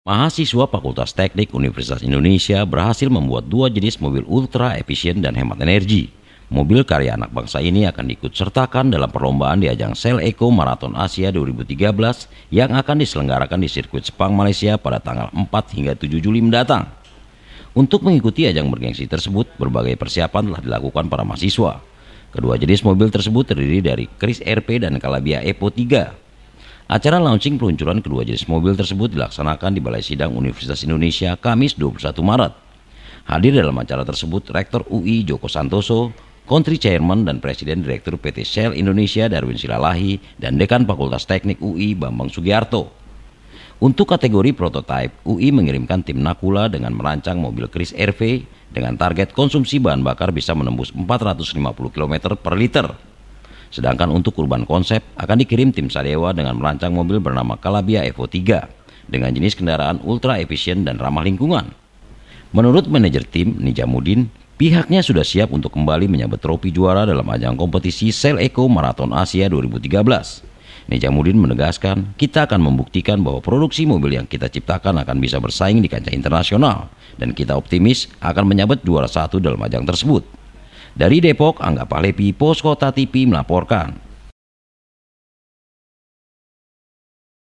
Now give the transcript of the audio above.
Mahasiswa Fakultas Teknik Universitas Indonesia berhasil membuat dua jenis mobil ultra efisien dan hemat energi. Mobil karya anak bangsa ini akan diikut sertakan dalam perlombaan di ajang Sel Eco Marathon Asia 2013 yang akan diselenggarakan di sirkuit Sepang, Malaysia pada tanggal 4 hingga 7 Juli mendatang. Untuk mengikuti ajang bergengsi tersebut, berbagai persiapan telah dilakukan para mahasiswa. Kedua jenis mobil tersebut terdiri dari Kris RP dan Kalabia Epo 3. Acara launching peluncuran kedua jenis mobil tersebut dilaksanakan di Balai Sidang Universitas Indonesia Kamis 21 Maret. Hadir dalam acara tersebut Rektor UI Joko Santoso, Country Chairman dan Presiden Direktur PT Shell Indonesia Darwin Silalahi dan Dekan Fakultas Teknik UI Bambang Sugiarto. Untuk kategori prototipe, UI mengirimkan tim Nakula dengan merancang mobil Kris RV dengan target konsumsi bahan bakar bisa menembus 450 km per liter. Sedangkan untuk kurban konsep akan dikirim tim Sadewa dengan merancang mobil bernama kalabia Evo 3 dengan jenis kendaraan ultra efisien dan ramah lingkungan. Menurut manajer tim Nijamudin, pihaknya sudah siap untuk kembali menyabet trofi juara dalam ajang kompetisi Sel Eco Marathon Asia 2013. Nijamudin menegaskan, kita akan membuktikan bahwa produksi mobil yang kita ciptakan akan bisa bersaing di kancah internasional dan kita optimis akan menyabet juara satu dalam ajang tersebut. Dari Depok, Angga Palepi, Poskota TV melaporkan.